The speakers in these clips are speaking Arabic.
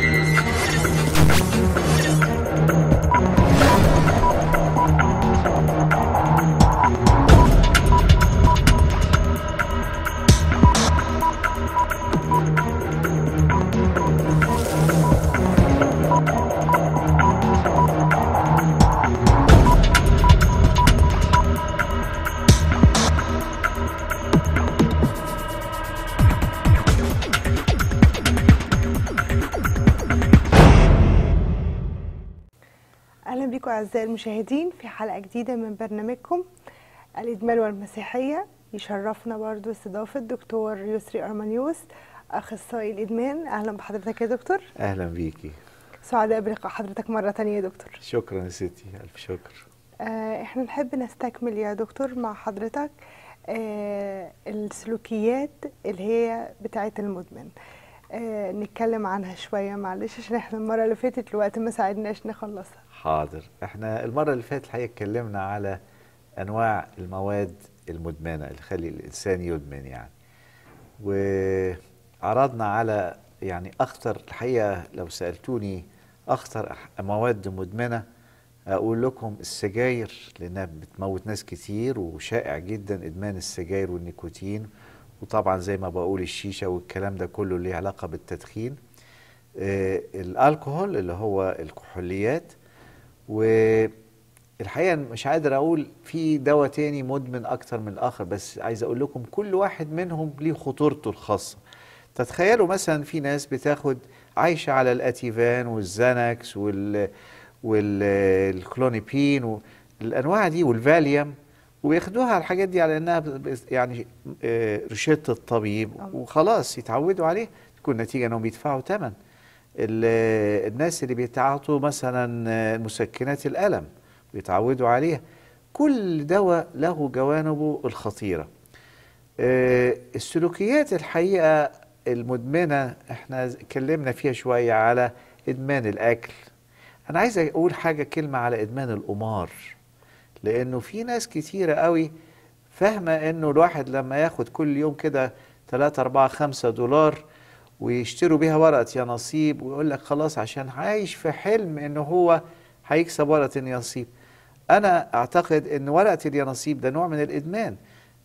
Bye. أعزائي المشاهدين في حلقة جديدة من برنامجكم الإدمان والمسيحية يشرفنا برضو استضافة دكتور يسري أرمانيوس أخصائي الإدمان أهلا بحضرتك يا دكتور أهلا بيكي سعداء بلقاء حضرتك مرة تانية يا دكتور شكرا يا ستي ألف شكر آه إحنا نحب نستكمل يا دكتور مع حضرتك آه السلوكيات اللي هي بتاعة المدمن آه آه نتكلم عنها شويه معلش عشان احنا المره اللي فاتت الوقت ما ساعدناش نخلصها حاضر احنا المره اللي فاتت الحقيقه اتكلمنا على انواع المواد المدمنه اللي تخلي الانسان يدمن يعني وعرضنا على يعني اخطر الحقيقه لو سالتوني اخطر مواد مدمنه اقول لكم السجاير لانها بتموت ناس كتير وشائع جدا ادمان السجاير والنيكوتين وطبعا زي ما بقول الشيشه والكلام ده كله ليه علاقه بالتدخين آه الالكهول اللي هو الكحوليات والحقيقه مش قادر اقول في دواء تاني مدمن اكتر من الاخر بس عايز اقول لكم كل واحد منهم ليه خطورته الخاصه تتخيلوا مثلا في ناس بتاخد عايشه على الاتيفان والزانكس وال والكلونيبين والانواع دي والفاليوم وياخدوها على الحاجات دي على انها يعني روشته آه، الطبيب آه. وخلاص يتعودوا عليه تكون نتيجه انهم بيدفعوا ثمن الناس اللي بيتعاطوا مثلا مسكنات الالم بيتعودوا عليها كل دواء له جوانبه الخطيره آه، السلوكيات الحقيقه المدمنه احنا اتكلمنا فيها شويه على ادمان الاكل انا عايز اقول حاجه كلمه على ادمان القمار لانه في ناس كثيره قوي فاهمه انه الواحد لما ياخد كل يوم كده 3 4 5 دولار ويشتروا بيها ورقه يانصيب ويقول لك خلاص عشان عايش في حلم ان هو هيكسب ورقه يانصيب انا اعتقد ان ورقه اليانصيب ده نوع من الادمان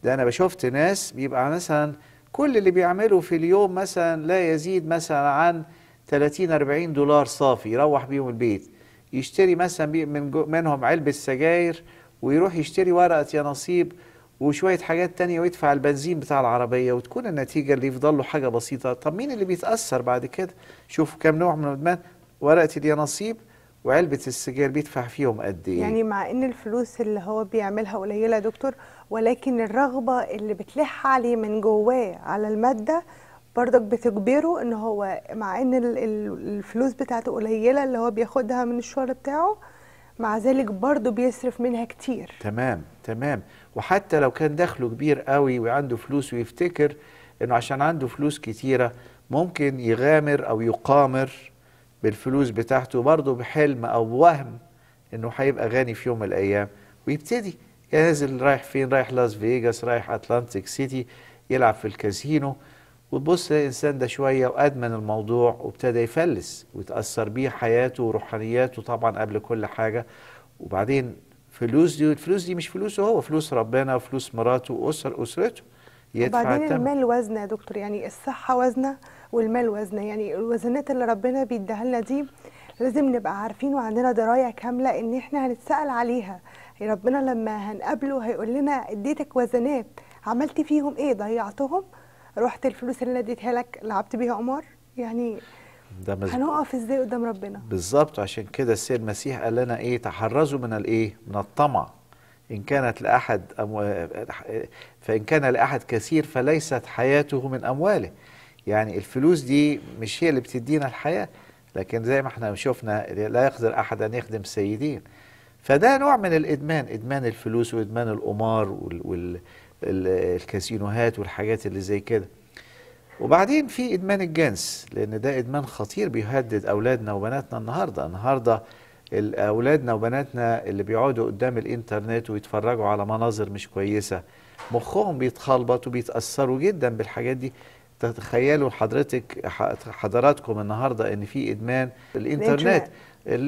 ده انا بشوفت ناس بيبقى مثلا كل اللي بيعمله في اليوم مثلا لا يزيد مثلا عن 30 40 دولار صافي يروح بيهم البيت يشتري مثلا من منهم علبه سجاير ويروح يشتري ورقة يا نصيب وشوية حاجات تانية ويدفع البنزين بتاع العربية وتكون النتيجة اللي يفضل له حاجة بسيطة طب مين اللي بيتأثر بعد كده شوفوا كم نوع من الإدمان ورقة اليانصيب وعلبة السجاير بيدفع فيهم قد إيه يعني مع إن الفلوس اللي هو بيعملها قليلة يا دكتور ولكن الرغبة اللي بتلح عليه من جواه على المادة برضك بتجبره إن هو مع إن الفلوس بتاعته قليلة اللي هو بياخدها من الشغل بتاعه مع ذلك برضه بيصرف منها كتير تمام تمام وحتى لو كان دخله كبير قوي وعنده فلوس ويفتكر انه عشان عنده فلوس كتيره ممكن يغامر او يقامر بالفلوس بتاعته برضه بحلم او وهم انه هيبقى غني في يوم من الايام ويبتدي نازل رايح فين رايح لاس فيجاس رايح اتلانتيك سيتي يلعب في الكازينو وتبص الإنسان ده شوية وأدمن الموضوع وابتدى يفلس ويتاثر بيه حياته وروحانياته طبعا قبل كل حاجة وبعدين فلوس دي الفلوس دي مش فلوسه هو فلوس ربنا وفلوس مراته وأسر أسرته يدفع وبعدين التم. المال وزنه يا دكتور يعني الصحة وزنه والمال وزنه يعني الوزنات اللي ربنا بيديها لنا دي لازم نبقى عارفين وعندنا دراية كاملة إن إحنا هنتسأل عليها يعني ربنا لما هنقابله هيقول لنا اديتك وزنات عملتي فيهم إيه ضيعتهم رحت الفلوس اللي انا اديتها لك لعبت بيها قمار يعني ده هنقف ازاي قدام ربنا بالظبط عشان كده السيد المسيح قال لنا ايه تحرزوا من الايه من الطمع إن كانت لأحد أمو... فإن كان لأحد كثير فليست حياته من أمواله يعني الفلوس دي مش هي اللي بتدينا الحياة لكن زي ما احنا شفنا لا يقدر أحد أن يخدم سيدين فده نوع من الإدمان إدمان الفلوس وإدمان القمار وال... وال... الكازينوهات والحاجات اللي زي كده وبعدين في ادمان الجنس لان ده ادمان خطير بيهدد اولادنا وبناتنا النهارده النهارده اولادنا وبناتنا اللي بيقعدوا قدام الانترنت ويتفرجوا على مناظر مش كويسه مخهم بيتخلبط وبيتاثروا جدا بالحاجات دي تتخيلوا حضرتك حضراتكم النهارده ان في ادمان الانترنت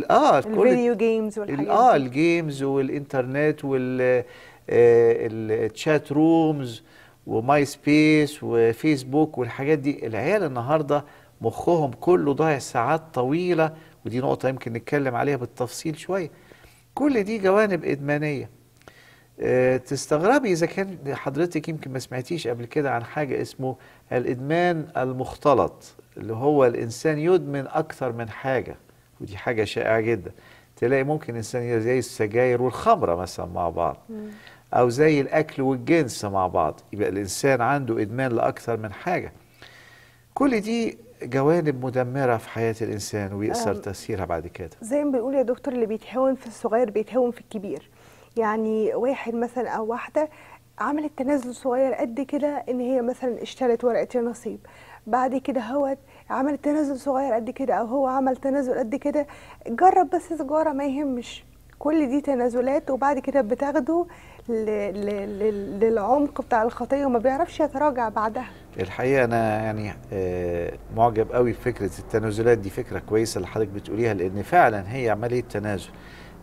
اه الفيديو جيمز والحاجات اه الجيمز والانترنت وال التشات رومز وماي سبيس وفيسبوك والحاجات دي العيال النهارده مخهم كله ضايع ساعات طويله ودي نقطه يمكن نتكلم عليها بالتفصيل شويه كل دي جوانب ادمانيه آه، تستغربي اذا كان حضرتك يمكن ما سمعتيش قبل كده عن حاجه اسمه الادمان المختلط اللي هو الانسان يدمن اكثر من حاجه ودي حاجه شائعه جدا تلاقي ممكن انسان زي السجاير والخمره مثلا مع بعض او زي الاكل والجنس مع بعض يبقى الانسان عنده ادمان لاكثر من حاجه كل دي جوانب مدمره في حياه الانسان ويأثر تاثيرها بعد كده زي ما بنقول يا دكتور اللي بيتهاون في الصغير بيتهاون في الكبير يعني واحد مثلا او واحده عملت تنازل صغير قد كده ان هي مثلا اشترت ورقه النصيب بعد كده هو عمل تنازل صغير قد كده او هو عمل تنازل قد كده جرب بس سجاره ما يهمش كل دي تنازلات وبعد كده بتاخده للعمق بتاع الخطيه وما بيعرفش يتراجع بعدها الحقيقه انا يعني آه، معجب قوي بفكره التنازلات دي فكره كويسه اللي حضرتك بتقوليها لان فعلا هي عمليه تنازل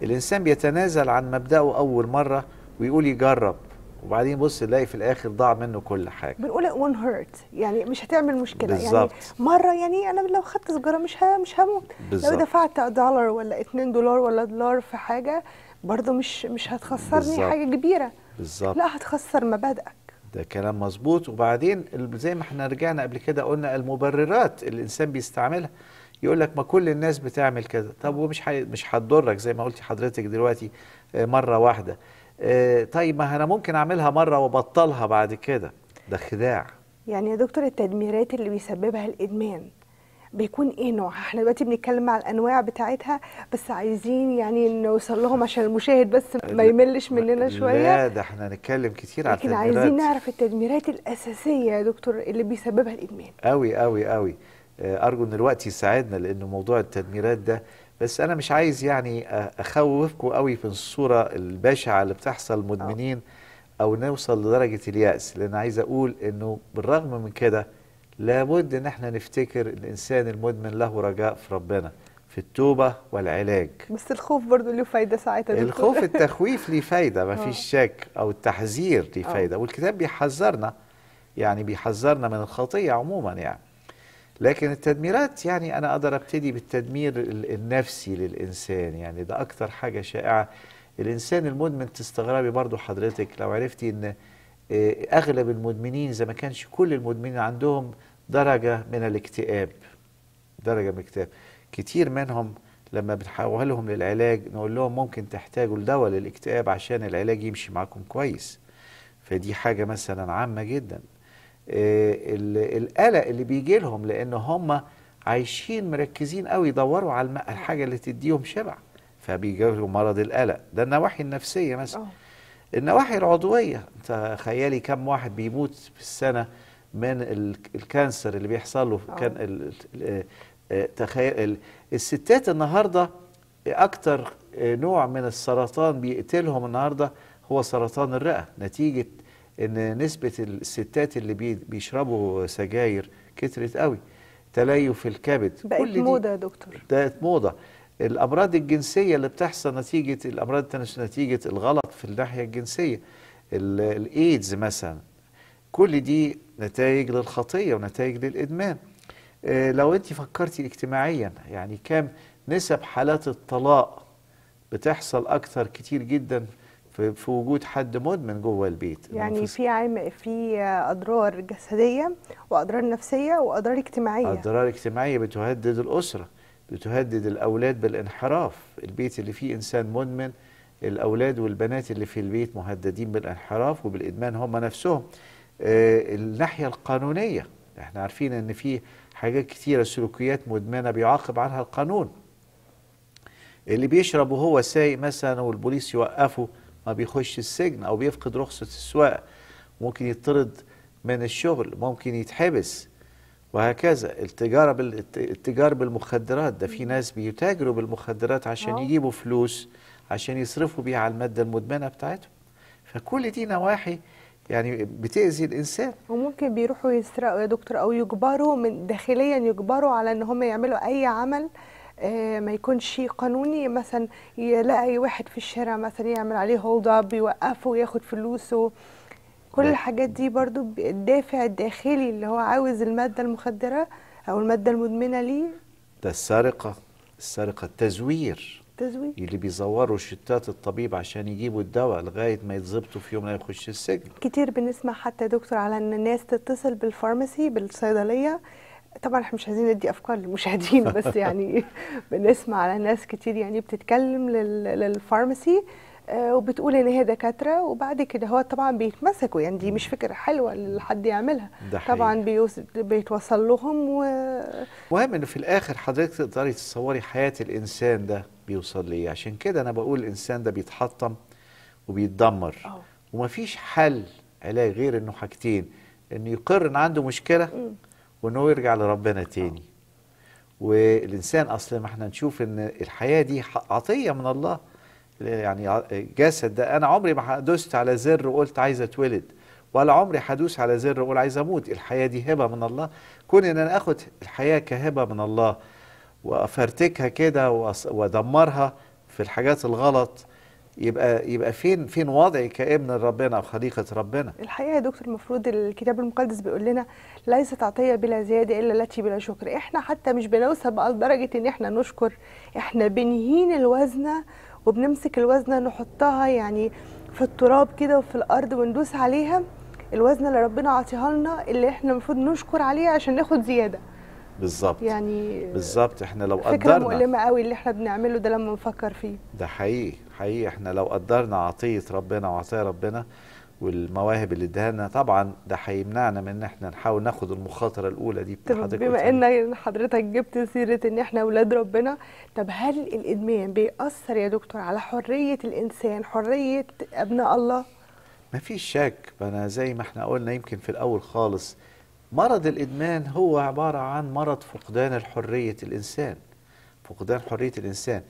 الانسان بيتنازل عن مبداه اول مره ويقول يجرب وبعدين بص تلاقي في الاخر ضاع منه كل حاجه بنقول ون هيرت يعني مش هتعمل مشكله بالزبط. يعني مره يعني انا لو خدت سجاره مش مش هموت لو دفعت دولار ولا 2 دولار ولا دولار في حاجه برضه مش مش هتخسرني بالزبط. حاجه كبيره بالظبط لا هتخسر مبادئك ده كلام مظبوط وبعدين زي ما احنا رجعنا قبل كده قلنا المبررات اللي الانسان بيستعملها يقول لك ما كل الناس بتعمل كده طب ومش مش هتضرك زي ما قلتي حضرتك دلوقتي آه، مره واحده آه، طيب ما انا ممكن اعملها مره وابطلها بعد كده ده خداع يعني يا دكتور التدميرات اللي بيسببها الادمان بيكون ايه نوع احنا دلوقتي بنتكلم على الانواع بتاعتها بس عايزين يعني نوصل لهم عشان المشاهد بس ما يملش مننا شويه لا ده احنا هنتكلم كتير على التدميرات لكن عايزين نعرف التدميرات الاساسيه يا دكتور اللي بيسببها الادمان قوي قوي قوي آه، ارجو ان الوقت يساعدنا لان موضوع التدميرات ده بس انا مش عايز يعني اخوفكم قوي في الصوره البشعه اللي بتحصل مدمنين او نوصل لدرجه الياس لان عايز اقول انه بالرغم من كده لابد ان احنا نفتكر الانسان المدمن له رجاء في ربنا في التوبه والعلاج بس الخوف برضه له فايده ساعتها الخوف التخويف ليه فايده ما فيش آه. شك او التحذير ليه آه. فايده والكتاب بيحذرنا يعني بيحذرنا من الخطيه عموما يعني لكن التدميرات يعني انا اقدر ابتدي بالتدمير النفسي للانسان يعني ده اكتر حاجه شائعه الانسان المدمن تستغربي برضو حضرتك لو عرفتي ان آه، اغلب المدمنين اذا ما كانش كل المدمنين عندهم درجه من الاكتئاب درجه من الاكتئاب كتير منهم لما بنحولهم للعلاج نقول لهم ممكن تحتاجوا لدواء للاكتئاب عشان العلاج يمشي معاكم كويس فدي حاجه مثلا عامه جدا آه، القلق اللي بيجي لهم لان هم عايشين مركزين قوي يدوروا على الحاجه اللي تديهم شبع فبيجيلهم مرض القلق ده النواحي النفسيه مثلا اه. النواحي العضويه انت خيالي كم واحد بيموت في السنه من الكانسر اللي بيحصل له اه. كان تخيل الستات النهارده اكتر نوع من السرطان بيقتلهم النهارده هو سرطان الرئه نتيجه ان نسبه الستات اللي بيشربوا سجاير كترت قوي تليف الكبد بقت موضه يا دكتور بقت موضه الامراض الجنسيه اللي بتحصل نتيجه الامراض نتيجه الغلط في الناحيه الجنسيه الايدز مثلا كل دي نتائج للخطيه ونتائج للادمان آه، لو انت فكرتي اجتماعيا يعني كام نسب حالات الطلاق بتحصل اكثر كتير جدا في, في وجود حد مدمن جوه البيت يعني في عم في اضرار جسديه واضرار نفسيه واضرار اجتماعيه اضرار اجتماعيه بتهدد الاسره بتهدد الاولاد بالانحراف البيت اللي فيه انسان مدمن الاولاد والبنات اللي في البيت مهددين بالانحراف وبالادمان هم نفسهم آه الناحيه القانونيه احنا عارفين ان في حاجات كثيره سلوكيات مدمنه بيعاقب عنها القانون اللي بيشرب وهو سايق مثلا والبوليس يوقفه ما بيخش السجن او بيفقد رخصه السواقه ممكن يطرد من الشغل ممكن يتحبس وهكذا التجارة بال... التجار بالمخدرات ده في ناس بيتاجروا بالمخدرات عشان يجيبوا فلوس عشان يصرفوا بيها على المادة المدمنة بتاعتهم فكل دي نواحي يعني بتأذي الإنسان وممكن بيروحوا يسرقوا يا دكتور أو يجبروا من داخليا يجبروا على إن هم يعملوا أي عمل آه، ما يكونش قانوني مثلا يلاقي واحد في الشارع مثلا يعمل عليه هولد اب يوقفه وياخد فلوسه كل الحاجات دي برضو الدافع الداخلي اللي هو عاوز الماده المخدره او الماده المدمنه ليه ده السرقه السرقه التزوير تزوير اللي بيزوروا شتات الطبيب عشان يجيبوا الدواء لغايه ما يتظبطوا في يوم لا يخش السجن كتير بنسمع حتى دكتور على ان الناس تتصل بالفارماسي بالصيدليه طبعا احنا مش عايزين ندي افكار للمشاهدين بس يعني بنسمع على ناس كتير يعني بتتكلم للفارماسي آه، وبتقول ان هي دكاتره وبعد كده هو طبعا بيتمسكوا يعني دي مش فكره حلوه اللي حد يعملها طبعا بيتوصل لهم و المهم انه في الاخر حضرتك تقدري تتصوري حياه الانسان ده بيوصل ليه عشان كده انا بقول الانسان ده بيتحطم وبيتدمر أوه. ومفيش حل علاج غير انه حاجتين انه يقر ان عنده مشكله م. وان هو يرجع لربنا تاني والانسان اصل ما احنا نشوف ان الحياه دي عطيه من الله يعني جسد ده انا عمري ما دوست على زر وقلت عايز اتولد ولا عمري حدوس على زر وقول عايز اموت الحياه دي هبه من الله كون ان انا اخد الحياه كهبه من الله وافرتكها كده وادمرها في الحاجات الغلط يبقى يبقى فين فين وضعي كابن ربنا خليقه ربنا الحقيقه يا دكتور المفروض الكتاب المقدس بيقول لنا ليست عطيه بلا زياده الا التي بلا شكر احنا حتى مش بنوصل بقى لدرجه ان احنا نشكر احنا بنهين الوزنه وبنمسك الوزنه نحطها يعني في التراب كده وفي الارض وندوس عليها الوزنه اللي ربنا عاطيها لنا اللي احنا المفروض نشكر عليها عشان ناخد زياده بالظبط يعني بالظبط احنا لو قدرنا فكره مؤلمه قوي اللي احنا بنعمله ده لما نفكر فيه ده حقيقي حقيقي احنا لو قدرنا عطيه ربنا وعطايا ربنا والمواهب اللي اداها لنا طبعا ده هيمنعنا من ان احنا نحاول ناخد المخاطره الاولى دي طب بما ان حضرتك جبت سيره ان احنا اولاد ربنا طب هل الادمان بيأثر يا دكتور على حريه الانسان حريه ابناء الله ما فيش شك انا زي ما احنا قلنا يمكن في الاول خالص مرض الادمان هو عباره عن مرض فقدان الحريه الانسان فقدان حريه الانسان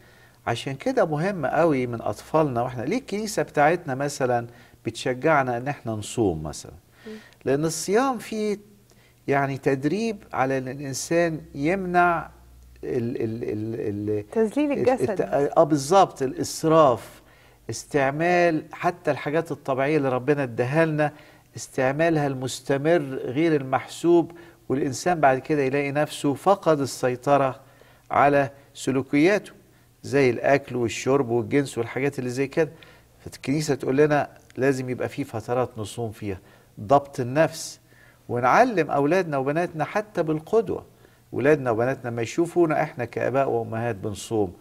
عشان كده مهم قوي من اطفالنا واحنا ليه الكنيسه بتاعتنا مثلا بتشجعنا ان احنا نصوم مثلا لان الصيام فيه يعني تدريب على ان الانسان يمنع ال ال ال ال تذليل الجسد اه بالظبط الاسراف استعمال حتى الحاجات الطبيعيه اللي ربنا اداها لنا استعمالها المستمر غير المحسوب والانسان بعد كده يلاقي نفسه فقد السيطره على سلوكياته زي الاكل والشرب والجنس والحاجات اللي زي كده فالكنيسه تقول لنا لازم يبقى في فترات نصوم فيها ضبط النفس ونعلم اولادنا وبناتنا حتى بالقدوه اولادنا وبناتنا ما يشوفونا احنا كاباء وامهات بنصوم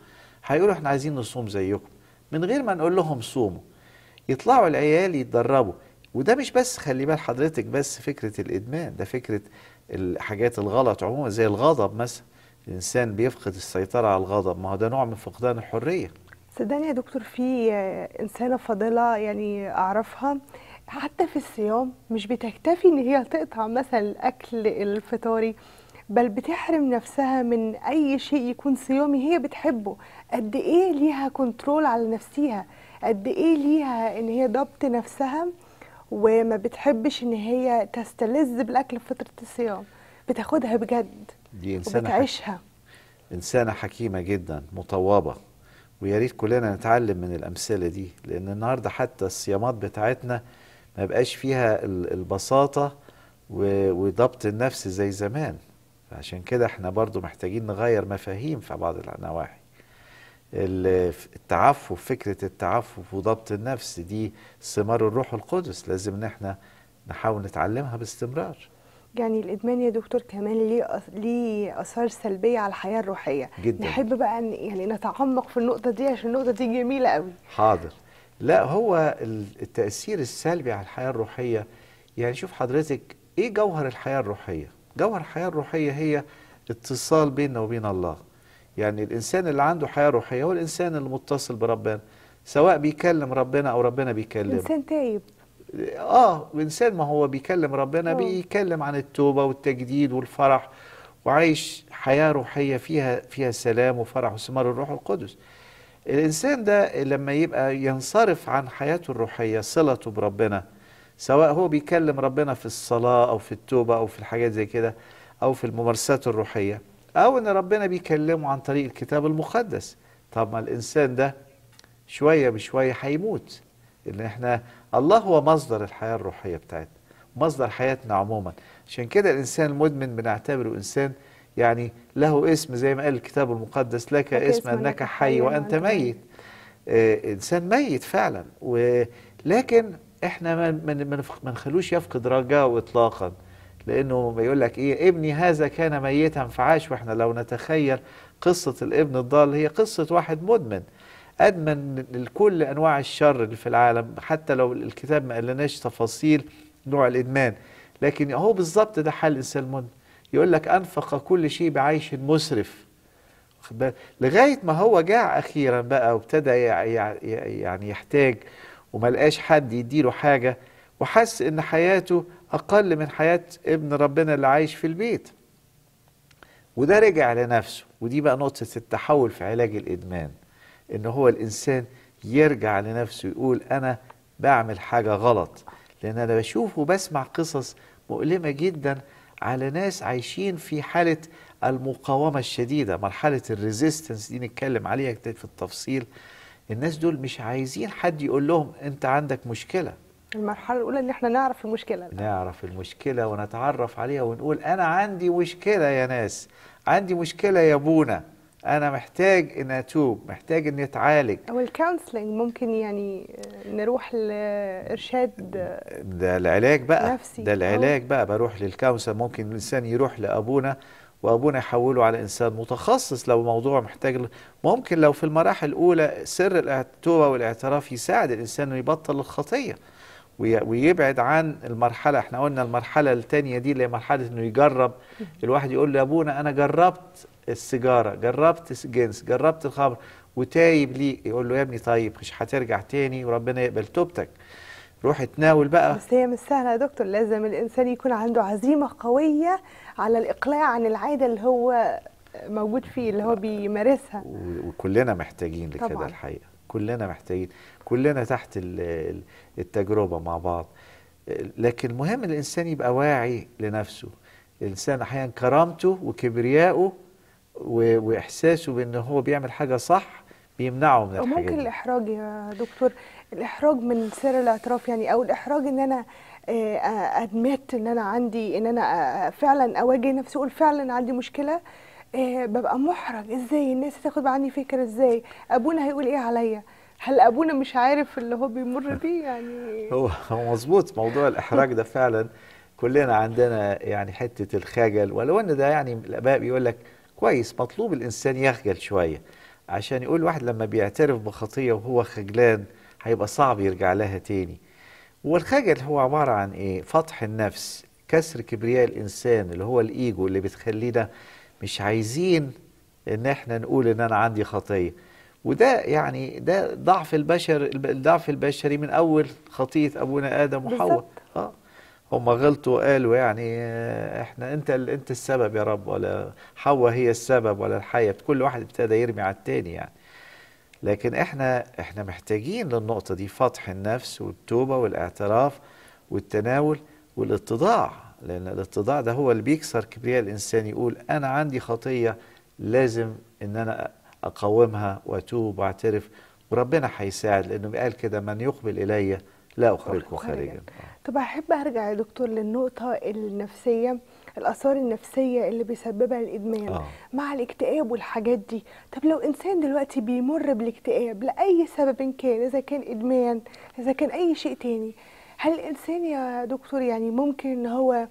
هيقولوا احنا عايزين نصوم زيكم من غير ما نقول لهم صوموا يطلعوا العيال يتدربوا وده مش بس خلي بال حضرتك بس فكره الادمان ده فكره الحاجات الغلط عموما زي الغضب مثلا الانسان بيفقد السيطره على الغضب ما هو ده نوع من فقدان الحريه صدقني يا دكتور في انسانه فاضله يعني اعرفها حتى في الصيام مش بتكتفي ان هي تقطع مثلا الاكل الفطاري بل بتحرم نفسها من اي شيء يكون صيامي هي بتحبه قد ايه ليها كنترول على نفسيها قد ايه ليها ان هي ضبط نفسها وما بتحبش ان هي تستلذ بالاكل في فتره الصيام بتاخدها بجد دي إنسانة وبتعيشها إنسانة حكيمة جدا مطوبة ويا ريت كلنا نتعلم من الأمثلة دي لأن النهاردة حتى الصيامات بتاعتنا ما بقاش فيها البساطة وضبط النفس زي زمان عشان كده احنا برضو محتاجين نغير مفاهيم في بعض النواحي التعفف فكرة التعفف وضبط النفس دي ثمار الروح القدس لازم ان احنا نحاول نتعلمها باستمرار يعني الادمان يا دكتور كمان ليه ليه اثار سلبيه على الحياه الروحيه جدا نحب بقى ان يعني نتعمق في النقطه دي عشان النقطه دي جميله قوي حاضر لا هو التاثير السلبي على الحياه الروحيه يعني شوف حضرتك ايه جوهر الحياه الروحيه جوهر الحياه الروحيه هي اتصال بيننا وبين الله يعني الانسان اللي عنده حياه روحيه هو الانسان المتصل بربنا سواء بيكلم ربنا او ربنا بيكلمه انسان تايب اه انسان ما هو بيكلم ربنا أوه. بيكلم عن التوبه والتجديد والفرح وعايش حياه روحيه فيها فيها سلام وفرح وثمار الروح القدس. الانسان ده لما يبقى ينصرف عن حياته الروحيه صلته بربنا سواء هو بيكلم ربنا في الصلاه او في التوبه او في الحاجات زي كده او في الممارسات الروحيه او ان ربنا بيكلمه عن طريق الكتاب المقدس. طب ما الانسان ده شويه بشويه هيموت. ان احنا الله هو مصدر الحياة الروحية بتاعتنا مصدر حياتنا عموما عشان كده الإنسان المدمن بنعتبره إنسان يعني له اسم زي ما قال الكتاب المقدس لك اسم أنك حي وأنت ميت آه إنسان ميت فعلا ولكن إحنا ما من نخلوش يفقد رجاء إطلاقا لأنه بيقول لك إيه ابني هذا كان ميتا فعاش وإحنا لو نتخيل قصة الابن الضال هي قصة واحد مدمن أدمن لكل أنواع الشر اللي في العالم حتى لو الكتاب ما قالناش تفاصيل نوع الإدمان لكن هو بالظبط ده حال سلمون يقول لك أنفق كل شيء بعيش مسرف لغاية ما هو جاع أخيرا بقى وابتدى يعني يحتاج وملقاش حد يديله حاجة وحس إن حياته أقل من حياة ابن ربنا اللي عايش في البيت وده رجع لنفسه ودي بقى نقطة التحول في علاج الإدمان ان هو الانسان يرجع لنفسه يقول انا بعمل حاجه غلط لان انا بشوف وبسمع قصص مؤلمه جدا على ناس عايشين في حاله المقاومه الشديده مرحله الريزيستنس دي نتكلم عليها في التفصيل الناس دول مش عايزين حد يقول لهم انت عندك مشكله المرحله الاولى ان احنا نعرف المشكله بقى. نعرف المشكله ونتعرف عليها ونقول انا عندي مشكله يا ناس عندي مشكله يا بونا انا محتاج ان اتوب محتاج ان اتعالج او الكونسلنج ممكن يعني آه، نروح لارشاد ده العلاج بقى نفسي. ده العلاج بقى بروح للكونسل ممكن الانسان يروح لابونا وابونا يحوله على انسان متخصص لو موضوع محتاج ممكن لو في المراحل الاولى سر التوبه والاعتراف يساعد الانسان انه يبطل الخطيه ويبعد عن المرحله احنا قلنا المرحله الثانيه دي اللي هي مرحله انه يجرب الواحد يقول لابونا انا جربت السيجاره جربت جنس جربت الخمر وتايب لي يقول له يا ابني طيب مش هترجع تاني وربنا يقبل توبتك روح اتناول بقى بس هي مش سهله يا دكتور لازم الانسان يكون عنده عزيمه قويه على الاقلاع عن العاده اللي هو موجود فيه اللي هو بيمارسها وكلنا محتاجين لكده الحقيقه كلنا محتاجين كلنا تحت التجربه مع بعض لكن المهم الانسان يبقى واعي لنفسه الانسان احيانا كرامته وكبريائه واحساسه بان هو بيعمل حاجه صح بيمنعه من الحاجه ممكن الاحراج يا دكتور الاحراج من سر الاعتراف يعني او الاحراج ان انا ادمت آه، آه، ان انا عندي ان انا آه، فعلا اواجه نفسي اقول فعلا عندي مشكله ببقى محرج ازاي الناس تاخد عني فكره ازاي ابونا هيقول ايه عليا هل ابونا مش عارف اللي هو بيمر بيه يعني هو مظبوط موضوع الاحراج ده فعلا كلنا عندنا يعني حته الخجل ولو ان ده يعني الاباء بيقول لك كويس مطلوب الانسان يخجل شويه عشان يقول الواحد لما بيعترف بخطيه وهو خجلان هيبقى صعب يرجع لها تاني والخجل هو عباره عن ايه فتح النفس كسر كبرياء الانسان اللي هو الايجو اللي بتخلينا مش عايزين ان احنا نقول ان انا عندي خطيه وده يعني ده ضعف البشر الضعف البشري من اول خطيه ابونا ادم وحواء اه هم غلطوا قالوا يعني آه، احنا انت انت السبب يا رب ولا حواء هي السبب ولا الحية كل واحد ابتدى يرمي على الثاني يعني لكن احنا احنا محتاجين للنقطة دي فتح النفس والتوبة والاعتراف والتناول والاتضاع لان الاتضاع ده هو اللي بيكسر كبرياء الانسان يقول انا عندي خطية لازم ان انا اقاومها واتوب واعترف وربنا هيساعد لانه قال كده من يقبل الي لا أخرجه خارجا آه. طب أحب أرجع يا دكتور للنقطة النفسية الآثار النفسية اللي بيسببها الإدمان آه. مع الاكتئاب والحاجات دي طب لو إنسان دلوقتي بيمر بالاكتئاب لأي سبب كان إذا كان إدمان إذا كان أي شيء تاني هل الإنسان يا دكتور يعني ممكن إن هو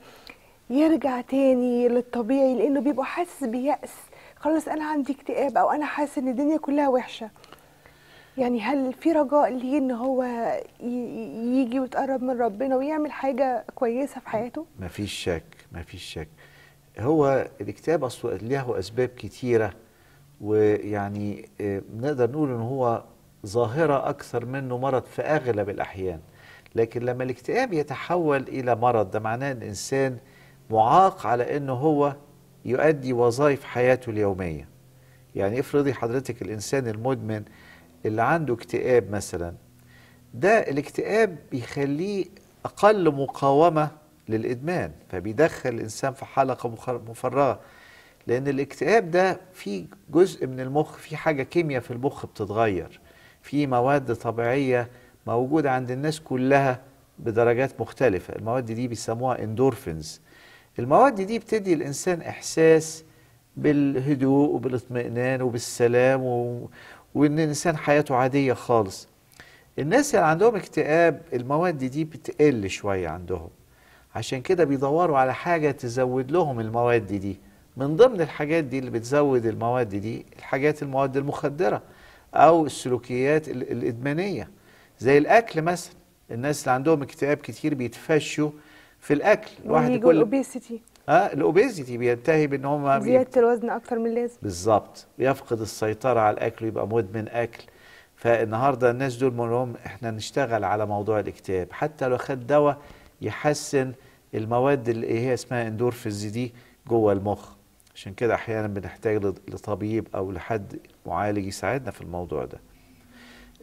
يرجع تاني للطبيعي لأنه بيبقى حاسس بيأس خلاص أنا عندي اكتئاب أو أنا حاسس إن الدنيا كلها وحشة يعني هل في رجاء ليه ان هو يجي ويتقرب من ربنا ويعمل حاجه كويسه في حياته؟ مفيش شك مفيش شك هو الاكتئاب اصله له اسباب كتيره ويعني آه، نقدر نقول ان هو ظاهره اكثر منه مرض في اغلب الاحيان لكن لما الاكتئاب يتحول الى مرض ده معناه ان الانسان معاق على انه هو يؤدي وظائف حياته اليوميه يعني افرضي حضرتك الانسان المدمن اللي عنده اكتئاب مثلا ده الاكتئاب بيخليه أقل مقاومة للإدمان فبيدخل الإنسان في حلقة مفرغة لأن الاكتئاب ده في جزء من المخ في حاجة كيمياء في المخ بتتغير في مواد طبيعية موجودة عند الناس كلها بدرجات مختلفة المواد دي بيسموها اندورفينز المواد دي بتدي الإنسان إحساس بالهدوء وبالاطمئنان وبالسلام و... وان الانسان حياته عاديه خالص الناس اللي عندهم اكتئاب المواد دي بتقل شويه عندهم عشان كده بيدوروا على حاجه تزود لهم المواد دي من ضمن الحاجات دي اللي بتزود المواد دي الحاجات المواد المخدره او السلوكيات الادمانيه زي الاكل مثلا الناس اللي عندهم اكتئاب كتير بيتفشوا في الاكل الواحد يقول اه الاوبيزيتي بينتهي بان هم زياده الوزن اكثر من اللازم بالظبط بيفقد السيطره على الاكل ويبقى مدمن اكل فالنهارده الناس دول بنقول لهم احنا نشتغل على موضوع الاكتئاب حتى لو خد دواء يحسن المواد اللي هي اسمها اندورفينز دي جوه المخ عشان كده احيانا بنحتاج لطبيب او لحد معالج يساعدنا في الموضوع ده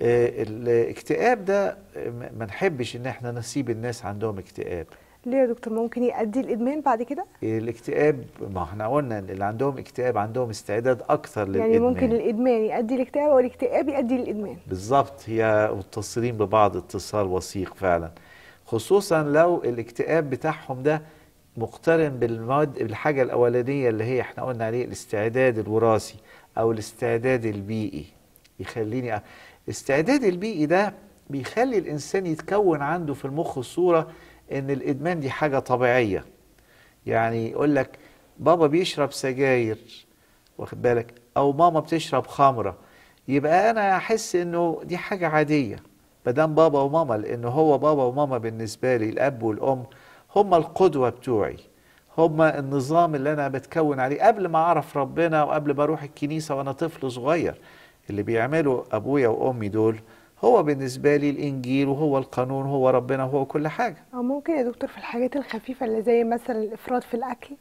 آه، الاكتئاب ده آه، ما نحبش ان احنا نسيب الناس عندهم اكتئاب ليه يا دكتور ممكن يؤدي الادمان بعد كده الاكتئاب ما احنا قلنا اللي عندهم اكتئاب عندهم استعداد اكثر يعني للادمان يعني ممكن الادمان يؤدي الاكتئاب والاكتئاب يؤدي للادمان بالظبط هي متصلين ببعض اتصال وثيق فعلا خصوصا لو الاكتئاب بتاعهم ده مقترن بالمواد بالحاجه الاولانيه اللي هي احنا قلنا عليه الاستعداد الوراثي او الاستعداد البيئي يخليني استعداد الاستعداد البيئي ده بيخلي الانسان يتكون عنده في المخ صوره ان الادمان دي حاجه طبيعيه يعني يقول لك بابا بيشرب سجاير واخد بالك او ماما بتشرب خمره يبقى انا احس انه دي حاجه عاديه مادام بابا وماما لان هو بابا وماما بالنسبه لي الاب والام هم القدوه بتوعي هم النظام اللي انا بتكون عليه قبل ما اعرف ربنا وقبل ما اروح الكنيسه وانا طفل صغير اللي بيعمله ابويا وامي دول هو بالنسبة لي الإنجيل وهو القانون هو ربنا وهو كل حاجة أو ممكن يا دكتور في الحاجات الخفيفة اللي زي مثلا الإفراط في الأكل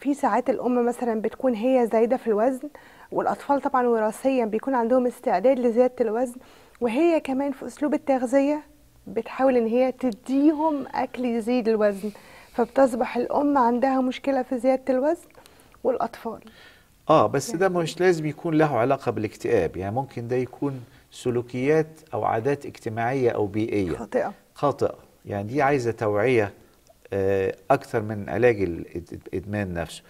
في ساعات الأم مثلا بتكون هي زايدة في الوزن والأطفال طبعا وراثيا بيكون عندهم استعداد لزيادة الوزن وهي كمان في أسلوب التغذية بتحاول إن هي تديهم أكل يزيد الوزن فبتصبح الأم عندها مشكلة في زيادة الوزن والأطفال اه بس يعني ده مش لازم يكون له علاقه بالاكتئاب يعني ممكن ده يكون سلوكيات أو عادات اجتماعية أو بيئية خاطئة خاطئة يعني دي عايزة توعية آه، أكثر من علاج الإدمان نفسه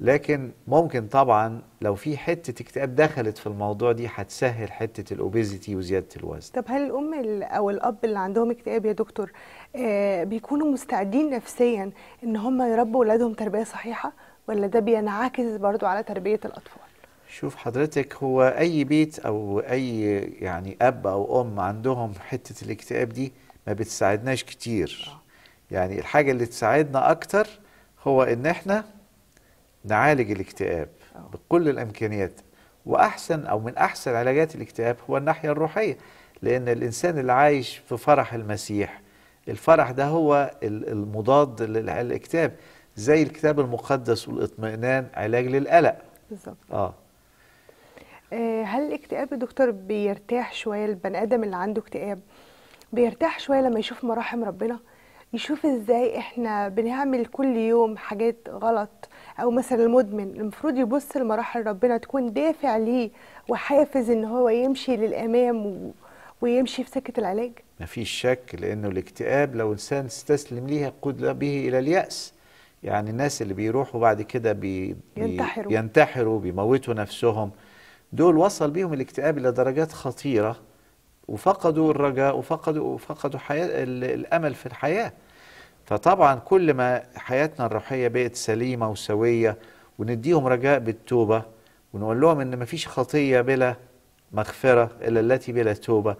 لكن ممكن طبعا لو في حته اكتئاب دخلت في الموضوع دي هتسهل حته الاوبيزيتي وزياده الوزن. طب هل الام او الاب اللي عندهم اكتئاب يا دكتور آه، بيكونوا مستعدين نفسيا ان هم يربوا اولادهم تربيه صحيحه ولا ده بينعكس برضو على تربيه الاطفال؟ شوف حضرتك هو اي بيت او اي يعني اب او ام عندهم حته الاكتئاب دي ما بتساعدناش كتير آه. يعني الحاجه اللي تساعدنا اكتر هو ان احنا نعالج الاكتئاب آه. بكل الامكانيات واحسن او من احسن علاجات الاكتئاب هو الناحيه الروحيه لان الانسان اللي عايش في فرح المسيح الفرح ده هو المضاد للاكتئاب زي الكتاب المقدس والاطمئنان علاج للقلق بالظبط اه آه، هل الاكتئاب يا دكتور بيرتاح شويه البني ادم اللي عنده اكتئاب بيرتاح شويه لما يشوف مراحم ربنا يشوف ازاي احنا بنعمل كل يوم حاجات غلط او مثلا المدمن المفروض يبص لمراحل ربنا تكون دافع ليه وحافز ان هو يمشي للامام و... ويمشي في سكه العلاج مفيش شك لانه الاكتئاب لو انسان استسلم ليه قد به الى الياس يعني الناس اللي بيروحوا بعد كده بي... ينتحروا. بينتحروا بيموتوا نفسهم دول وصل بيهم الاكتئاب إلى درجات خطيرة وفقدوا الرجاء وفقدوا وفقدوا حياة الأمل في الحياة فطبعا كل ما حياتنا الروحية بقت سليمة وسوية ونديهم رجاء بالتوبة ونقول لهم إن مفيش خطية بلا مغفرة إلا التي بلا توبة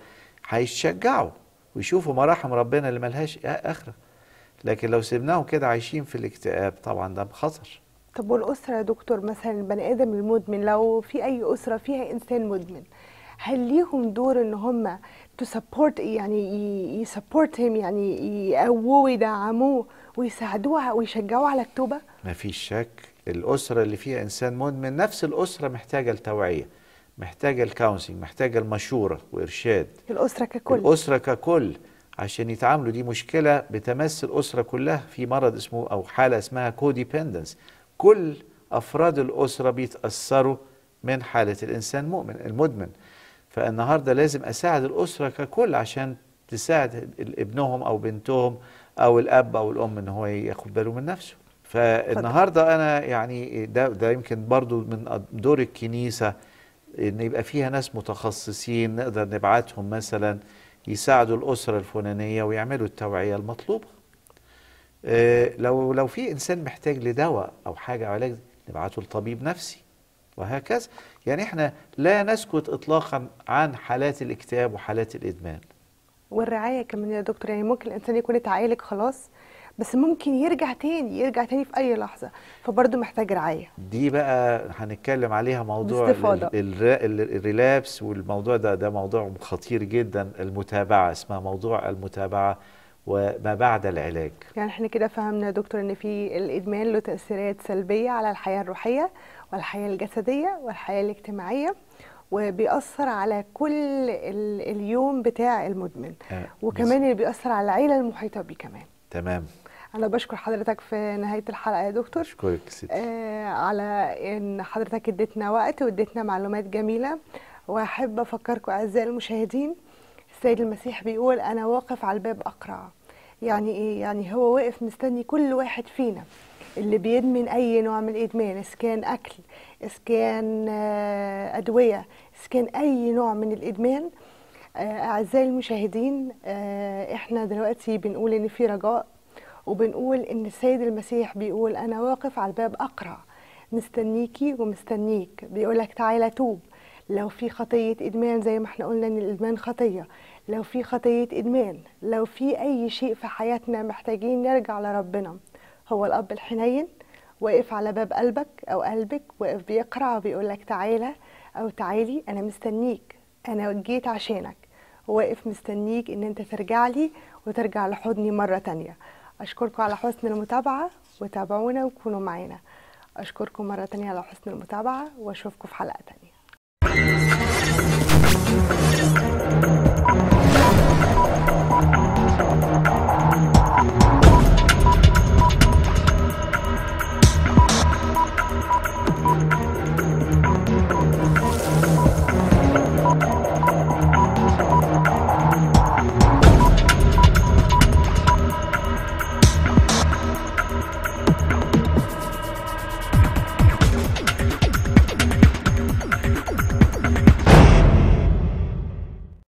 هيتشجعوا ويشوفوا مراحم ربنا اللي ملهاش آخرة لكن لو سيبناهم كده عايشين في الاكتئاب طبعا ده خطر طب والاسره يا دكتور مثلا البني ادم المدمن لو في اي اسره فيها انسان مدمن هل ليهم دور ان هم سبورت يعني يسبورت هيم يعني يقووه ويدعموه ويساعدوه ويشجعوه على التوبه؟ ما فيش شك الاسره اللي فيها انسان مدمن نفس الاسره محتاجه لتوعيه محتاجه الكونسلنج محتاجه المشوره وارشاد الاسره ككل الاسره ككل عشان يتعاملوا دي مشكله بتمس الاسره كلها في مرض اسمه او حاله اسمها كوديبندنس كل أفراد الأسرة بيتأثروا من حالة الإنسان مؤمن المدمن فالنهاردة لازم أساعد الأسرة ككل عشان تساعد ابنهم أو بنتهم أو الأب أو الأم إن هو ياخد باله من نفسه فالنهاردة أنا يعني ده, ده يمكن برضو من دور الكنيسة إن يبقى فيها ناس متخصصين نقدر نبعتهم مثلا يساعدوا الأسرة الفلانية ويعملوا التوعية المطلوبة آه، لو لو في انسان محتاج لدواء او حاجه علاج نبعته لطبيب نفسي وهكذا يعني احنا لا نسكت اطلاقا عن حالات الاكتئاب وحالات الادمان والرعايه كمان يا دكتور يعني ممكن الانسان يكون اتعالج خلاص بس ممكن يرجع تاني يرجع تاني في اي لحظه فبرضه محتاج رعايه دي بقى هنتكلم عليها موضوع الريلابس والموضوع ده ده موضوع خطير جدا المتابعه اسمها موضوع المتابعه وما بعد العلاج يعني احنا كده فهمنا دكتور ان في الادمان له تاثيرات سلبيه على الحياه الروحيه والحياه الجسديه والحياه الاجتماعيه وبيأثر على كل اليوم بتاع المدمن آه وكمان اللي بيأثر على العيله المحيطه بيه كمان تمام انا بشكر حضرتك في نهايه الحلقه يا دكتور اشكرك ستي آه على ان حضرتك اديتنا وقت واديتنا معلومات جميله واحب افكركم اعزائي المشاهدين السيد المسيح بيقول أنا واقف على الباب أقرع يعني إيه؟ يعني هو واقف مستني كل واحد فينا اللي بيدمن أي نوع من الإدمان إذا كان أكل إذا كان آه، أدوية إذا كان أي نوع من الإدمان آه، أعزائي المشاهدين آه، إحنا دلوقتي بنقول إن في رجاء وبنقول إن السيد المسيح بيقول أنا واقف على الباب أقرع مستنيكي ومستنيك بيقولك تعالى توب لو في خطية إدمان زي ما احنا قلنا إن الإدمان خطية لو في خطية إدمان لو في أي شيء في حياتنا محتاجين نرجع لربنا هو الأب الحنين واقف على باب قلبك أو قلبك واقف بيقرع وبيقول لك تعالى أو تعالي أنا مستنيك أنا جيت عشانك واقف مستنيك إن أنت ترجع لي وترجع لحضني مرة تانية أشكركم على حسن المتابعة وتابعونا وكونوا معانا أشكركم مرة تانية على حسن المتابعة وأشوفكم في حلقة تانية